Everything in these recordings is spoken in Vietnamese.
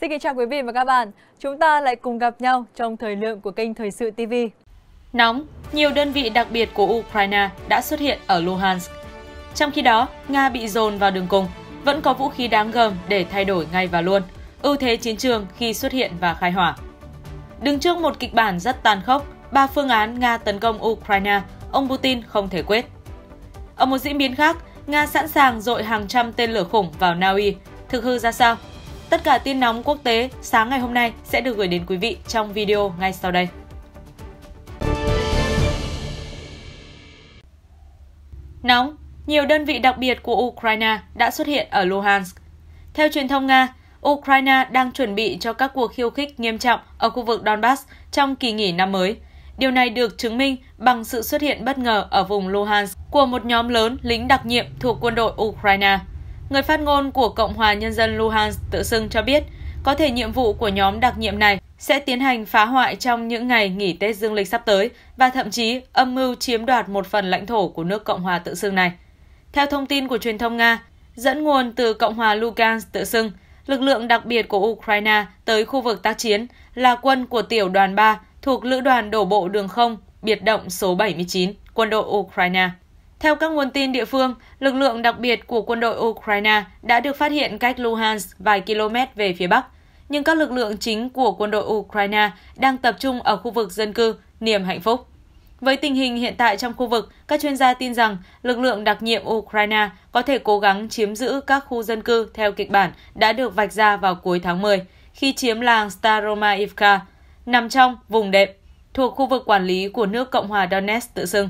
Xin kính chào quý vị và các bạn. Chúng ta lại cùng gặp nhau trong thời lượng của kênh Thời sự TV. Nóng, nhiều đơn vị đặc biệt của Ukraine đã xuất hiện ở Luhansk. Trong khi đó, Nga bị dồn vào đường cùng, vẫn có vũ khí đáng gờm để thay đổi ngay và luôn, ưu thế chiến trường khi xuất hiện và khai hỏa. Đứng trước một kịch bản rất tàn khốc, ba phương án Nga tấn công Ukraine, ông Putin không thể quyết. Ở một diễn biến khác, Nga sẵn sàng dội hàng trăm tên lửa khủng vào Na Uy. Thực hư ra sao? Tất cả tin nóng quốc tế sáng ngày hôm nay sẽ được gửi đến quý vị trong video ngay sau đây. Nóng, nhiều đơn vị đặc biệt của Ukraine đã xuất hiện ở Luhansk. Theo truyền thông Nga, Ukraine đang chuẩn bị cho các cuộc khiêu khích nghiêm trọng ở khu vực Donbass trong kỳ nghỉ năm mới. Điều này được chứng minh bằng sự xuất hiện bất ngờ ở vùng Luhansk của một nhóm lớn lính đặc nhiệm thuộc quân đội Ukraine. Người phát ngôn của Cộng hòa Nhân dân Luhansk tự xưng cho biết, có thể nhiệm vụ của nhóm đặc nhiệm này sẽ tiến hành phá hoại trong những ngày nghỉ Tết dương lịch sắp tới và thậm chí âm mưu chiếm đoạt một phần lãnh thổ của nước Cộng hòa tự xưng này. Theo thông tin của truyền thông Nga, dẫn nguồn từ Cộng hòa Lugansk tự xưng, lực lượng đặc biệt của Ukraine tới khu vực tác chiến là quân của tiểu đoàn 3 thuộc lữ đoàn đổ bộ đường không biệt động số 79, quân đội Ukraine. Theo các nguồn tin địa phương, lực lượng đặc biệt của quân đội Ukraine đã được phát hiện cách Luhansk vài km về phía bắc, nhưng các lực lượng chính của quân đội Ukraine đang tập trung ở khu vực dân cư niềm hạnh phúc. Với tình hình hiện tại trong khu vực, các chuyên gia tin rằng lực lượng đặc nhiệm Ukraine có thể cố gắng chiếm giữ các khu dân cư theo kịch bản đã được vạch ra vào cuối tháng 10, khi chiếm làng Staromaivka, nằm trong vùng đệm, thuộc khu vực quản lý của nước Cộng hòa Donetsk tự xưng.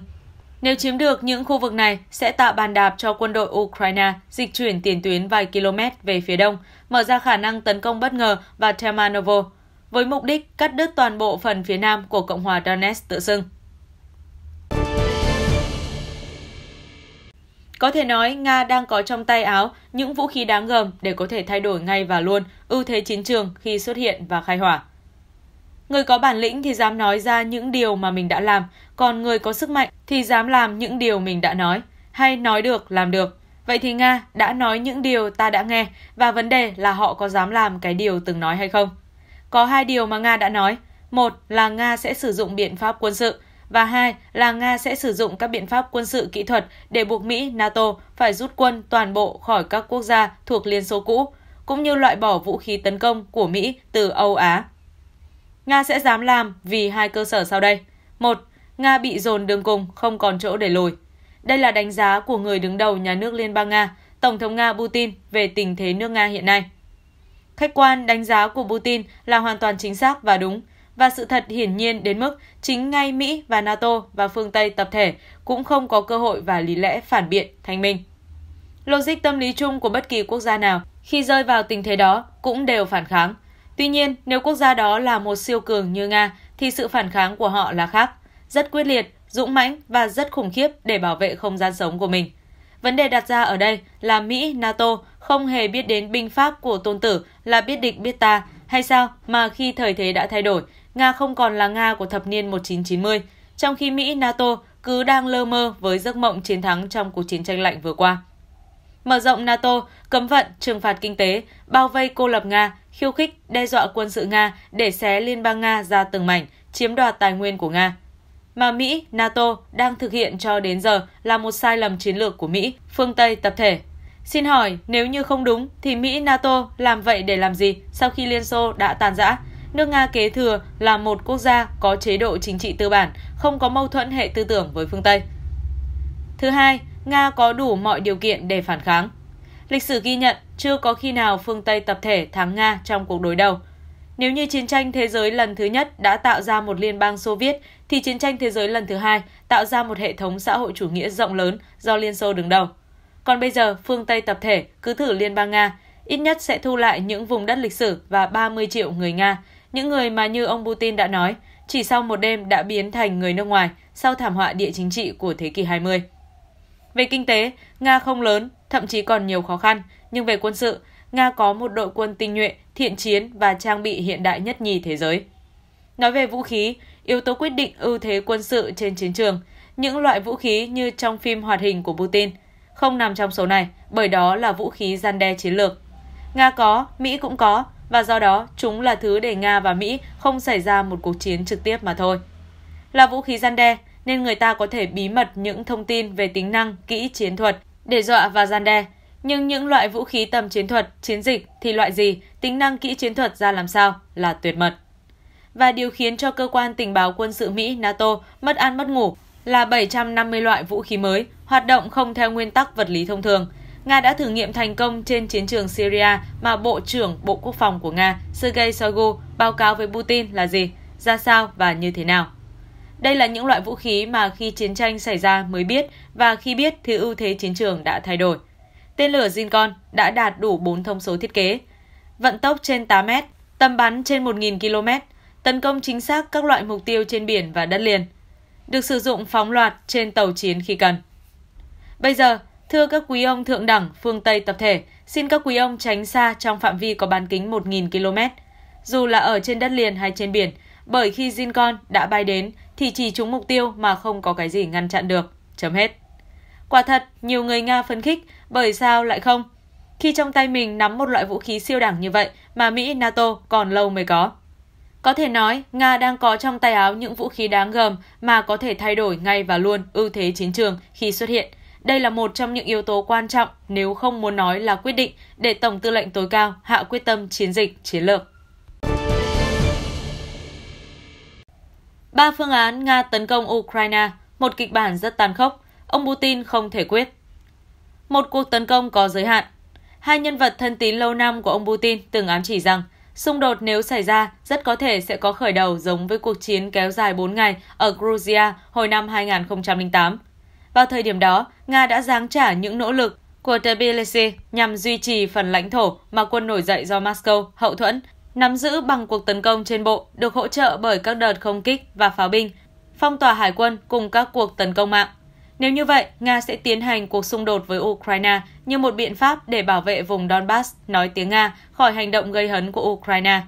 Nếu chiếm được những khu vực này sẽ tạo bàn đạp cho quân đội Ukraine dịch chuyển tiền tuyến vài km về phía đông, mở ra khả năng tấn công bất ngờ vào Termanovo, với mục đích cắt đứt toàn bộ phần phía nam của Cộng hòa Donetsk tự xưng. Có thể nói, Nga đang có trong tay áo những vũ khí đáng gờm để có thể thay đổi ngay và luôn ưu thế chiến trường khi xuất hiện và khai hỏa. Người có bản lĩnh thì dám nói ra những điều mà mình đã làm, còn người có sức mạnh thì dám làm những điều mình đã nói, hay nói được, làm được. Vậy thì Nga đã nói những điều ta đã nghe và vấn đề là họ có dám làm cái điều từng nói hay không. Có hai điều mà Nga đã nói. Một là Nga sẽ sử dụng biện pháp quân sự và hai là Nga sẽ sử dụng các biện pháp quân sự kỹ thuật để buộc Mỹ, NATO phải rút quân toàn bộ khỏi các quốc gia thuộc Liên Xô cũ, cũng như loại bỏ vũ khí tấn công của Mỹ từ Âu Á. Nga sẽ dám làm vì hai cơ sở sau đây. Một, Nga bị dồn đường cùng, không còn chỗ để lùi. Đây là đánh giá của người đứng đầu nhà nước Liên bang Nga, Tổng thống Nga Putin về tình thế nước Nga hiện nay. Khách quan đánh giá của Putin là hoàn toàn chính xác và đúng, và sự thật hiển nhiên đến mức chính ngay Mỹ và NATO và phương Tây tập thể cũng không có cơ hội và lý lẽ phản biện, thanh minh. Logic tâm lý chung của bất kỳ quốc gia nào khi rơi vào tình thế đó cũng đều phản kháng. Tuy nhiên, nếu quốc gia đó là một siêu cường như Nga, thì sự phản kháng của họ là khác, rất quyết liệt, dũng mãnh và rất khủng khiếp để bảo vệ không gian sống của mình. Vấn đề đặt ra ở đây là Mỹ, NATO không hề biết đến binh pháp của tôn tử là biết địch biết ta hay sao mà khi thời thế đã thay đổi, Nga không còn là Nga của thập niên 1990, trong khi Mỹ, NATO cứ đang lơ mơ với giấc mộng chiến thắng trong cuộc chiến tranh lạnh vừa qua. Mở rộng NATO, cấm vận, trừng phạt kinh tế, bao vây cô lập Nga khiêu khích, đe dọa quân sự Nga để xé Liên bang Nga ra từng mảnh, chiếm đoạt tài nguyên của Nga. Mà Mỹ, NATO đang thực hiện cho đến giờ là một sai lầm chiến lược của Mỹ, phương Tây tập thể. Xin hỏi, nếu như không đúng thì Mỹ, NATO làm vậy để làm gì sau khi Liên Xô đã tàn rã? Nước Nga kế thừa là một quốc gia có chế độ chính trị tư bản, không có mâu thuẫn hệ tư tưởng với phương Tây. Thứ hai, Nga có đủ mọi điều kiện để phản kháng. Lịch sử ghi nhận chưa có khi nào phương Tây tập thể thắng Nga trong cuộc đối đầu. Nếu như chiến tranh thế giới lần thứ nhất đã tạo ra một liên bang Xô Viết, thì chiến tranh thế giới lần thứ hai tạo ra một hệ thống xã hội chủ nghĩa rộng lớn do Liên Xô đứng đầu. Còn bây giờ, phương Tây tập thể cứ thử liên bang Nga, ít nhất sẽ thu lại những vùng đất lịch sử và 30 triệu người Nga, những người mà như ông Putin đã nói, chỉ sau một đêm đã biến thành người nước ngoài sau thảm họa địa chính trị của thế kỷ 20. Về kinh tế, Nga không lớn thậm chí còn nhiều khó khăn, nhưng về quân sự, Nga có một đội quân tinh nhuệ, thiện chiến và trang bị hiện đại nhất nhì thế giới. Nói về vũ khí, yếu tố quyết định ưu thế quân sự trên chiến trường, những loại vũ khí như trong phim hoạt hình của Putin không nằm trong số này, bởi đó là vũ khí gian đe chiến lược. Nga có, Mỹ cũng có, và do đó chúng là thứ để Nga và Mỹ không xảy ra một cuộc chiến trực tiếp mà thôi. Là vũ khí gian đe, nên người ta có thể bí mật những thông tin về tính năng, kỹ chiến thuật để dọa và gian đe. Nhưng những loại vũ khí tầm chiến thuật, chiến dịch thì loại gì, tính năng kỹ chiến thuật ra làm sao là tuyệt mật. Và điều khiến cho cơ quan tình báo quân sự Mỹ NATO mất ăn mất ngủ là 750 loại vũ khí mới, hoạt động không theo nguyên tắc vật lý thông thường. Nga đã thử nghiệm thành công trên chiến trường Syria mà Bộ trưởng Bộ Quốc phòng của Nga Sergei Shoigu báo cáo với Putin là gì, ra sao và như thế nào. Đây là những loại vũ khí mà khi chiến tranh xảy ra mới biết và khi biết thì ưu thế chiến trường đã thay đổi. Tên lửa Zincon đã đạt đủ 4 thông số thiết kế. Vận tốc trên 8 mét tầm bắn trên 1.000 km, tấn công chính xác các loại mục tiêu trên biển và đất liền. Được sử dụng phóng loạt trên tàu chiến khi cần. Bây giờ, thưa các quý ông thượng đẳng phương Tây tập thể, xin các quý ông tránh xa trong phạm vi có bán kính 1.000 km. Dù là ở trên đất liền hay trên biển, bởi khi Zincon đã bay đến thì chỉ trúng mục tiêu mà không có cái gì ngăn chặn được. Chấm hết. Quả thật, nhiều người Nga phấn khích, bởi sao lại không? Khi trong tay mình nắm một loại vũ khí siêu đẳng như vậy mà Mỹ, NATO còn lâu mới có. Có thể nói, Nga đang có trong tay áo những vũ khí đáng gờm mà có thể thay đổi ngay và luôn ưu thế chiến trường khi xuất hiện. Đây là một trong những yếu tố quan trọng nếu không muốn nói là quyết định để Tổng tư lệnh tối cao hạ quyết tâm chiến dịch chiến lược. Ba phương án Nga tấn công Ukraine, một kịch bản rất tàn khốc, ông Putin không thể quyết. Một cuộc tấn công có giới hạn. Hai nhân vật thân tín lâu năm của ông Putin từng ám chỉ rằng xung đột nếu xảy ra rất có thể sẽ có khởi đầu giống với cuộc chiến kéo dài 4 ngày ở Georgia hồi năm 2008. Vào thời điểm đó, Nga đã giáng trả những nỗ lực của Tbilisi nhằm duy trì phần lãnh thổ mà quân nổi dậy do Moscow hậu thuẫn nắm giữ bằng cuộc tấn công trên bộ được hỗ trợ bởi các đợt không kích và pháo binh, phong tỏa hải quân cùng các cuộc tấn công mạng. Nếu như vậy, Nga sẽ tiến hành cuộc xung đột với Ukraine như một biện pháp để bảo vệ vùng Donbass nói tiếng Nga khỏi hành động gây hấn của Ukraine.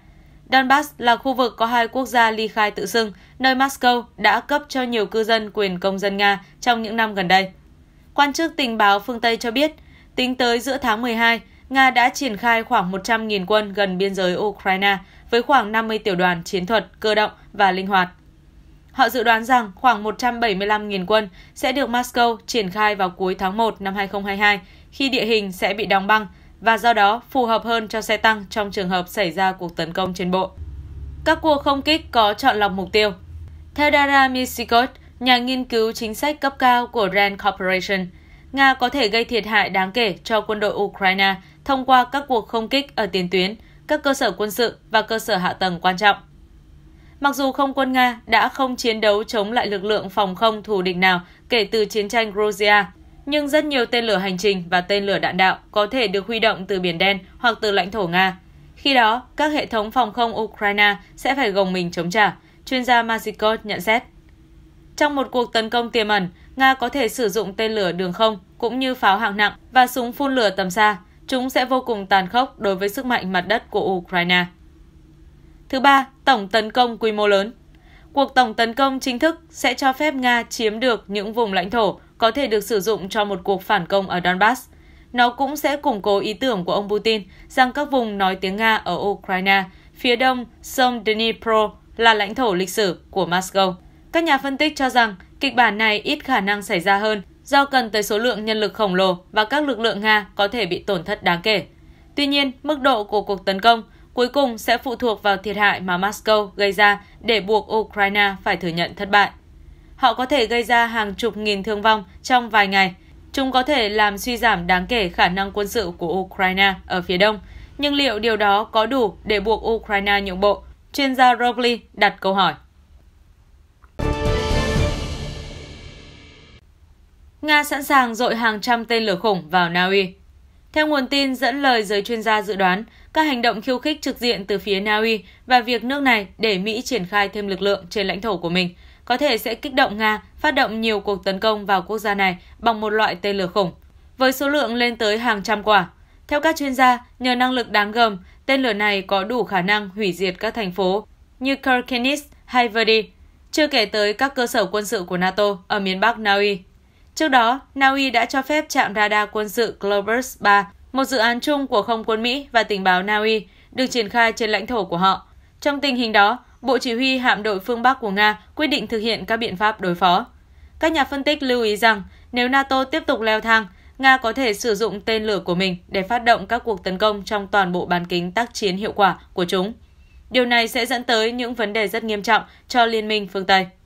Donbass là khu vực có hai quốc gia ly khai tự xưng, nơi Moscow đã cấp cho nhiều cư dân quyền công dân Nga trong những năm gần đây. Quan chức tình báo phương Tây cho biết, tính tới giữa tháng 12, Nga đã triển khai khoảng 100.000 quân gần biên giới Ukraine với khoảng 50 tiểu đoàn chiến thuật, cơ động và linh hoạt. Họ dự đoán rằng khoảng 175.000 quân sẽ được Moscow triển khai vào cuối tháng 1 năm 2022 khi địa hình sẽ bị đóng băng và do đó phù hợp hơn cho xe tăng trong trường hợp xảy ra cuộc tấn công trên bộ. Các cuộc không kích có chọn lọc mục tiêu. Theo Dara Misikot, nhà nghiên cứu chính sách cấp cao của Rand Corporation – Nga có thể gây thiệt hại đáng kể cho quân đội Ukraine thông qua các cuộc không kích ở tiền tuyến, các cơ sở quân sự và cơ sở hạ tầng quan trọng. Mặc dù không quân Nga đã không chiến đấu chống lại lực lượng phòng không thù địch nào kể từ chiến tranh Georgia, nhưng rất nhiều tên lửa hành trình và tên lửa đạn đạo có thể được huy động từ Biển Đen hoặc từ lãnh thổ Nga. Khi đó, các hệ thống phòng không Ukraine sẽ phải gồng mình chống trả, chuyên gia Masikov nhận xét. Trong một cuộc tấn công tiềm ẩn, Nga có thể sử dụng tên lửa đường không cũng như pháo hạng nặng và súng phun lửa tầm xa. Chúng sẽ vô cùng tàn khốc đối với sức mạnh mặt đất của Ukraine. Thứ ba, tổng tấn công quy mô lớn. Cuộc tổng tấn công chính thức sẽ cho phép Nga chiếm được những vùng lãnh thổ có thể được sử dụng cho một cuộc phản công ở Donbass. Nó cũng sẽ củng cố ý tưởng của ông Putin rằng các vùng nói tiếng Nga ở Ukraine, phía đông sông Dnipro là lãnh thổ lịch sử của Moscow. Các nhà phân tích cho rằng Kịch bản này ít khả năng xảy ra hơn do cần tới số lượng nhân lực khổng lồ và các lực lượng Nga có thể bị tổn thất đáng kể. Tuy nhiên, mức độ của cuộc tấn công cuối cùng sẽ phụ thuộc vào thiệt hại mà Moscow gây ra để buộc Ukraine phải thừa nhận thất bại. Họ có thể gây ra hàng chục nghìn thương vong trong vài ngày. Chúng có thể làm suy giảm đáng kể khả năng quân sự của Ukraine ở phía đông. Nhưng liệu điều đó có đủ để buộc Ukraine nhượng bộ? Chuyên gia Robley đặt câu hỏi. Nga sẵn sàng dội hàng trăm tên lửa khủng vào Na Uy. Theo nguồn tin dẫn lời giới chuyên gia dự đoán, các hành động khiêu khích trực diện từ phía Na Uy và việc nước này để Mỹ triển khai thêm lực lượng trên lãnh thổ của mình có thể sẽ kích động Nga phát động nhiều cuộc tấn công vào quốc gia này bằng một loại tên lửa khủng, với số lượng lên tới hàng trăm quả. Theo các chuyên gia, nhờ năng lực đáng gờm, tên lửa này có đủ khả năng hủy diệt các thành phố như Kirkenes hay Verdi, chưa kể tới các cơ sở quân sự của NATO ở miền Bắc Na Uy. Trước đó, Na Uy đã cho phép trạm radar quân sự Globus 3, một dự án chung của không quân Mỹ và tình báo Na Uy, được triển khai trên lãnh thổ của họ. Trong tình hình đó, Bộ Chỉ huy Hạm đội phương Bắc của Nga quyết định thực hiện các biện pháp đối phó. Các nhà phân tích lưu ý rằng, nếu NATO tiếp tục leo thang, Nga có thể sử dụng tên lửa của mình để phát động các cuộc tấn công trong toàn bộ bán kính tác chiến hiệu quả của chúng. Điều này sẽ dẫn tới những vấn đề rất nghiêm trọng cho Liên minh phương Tây.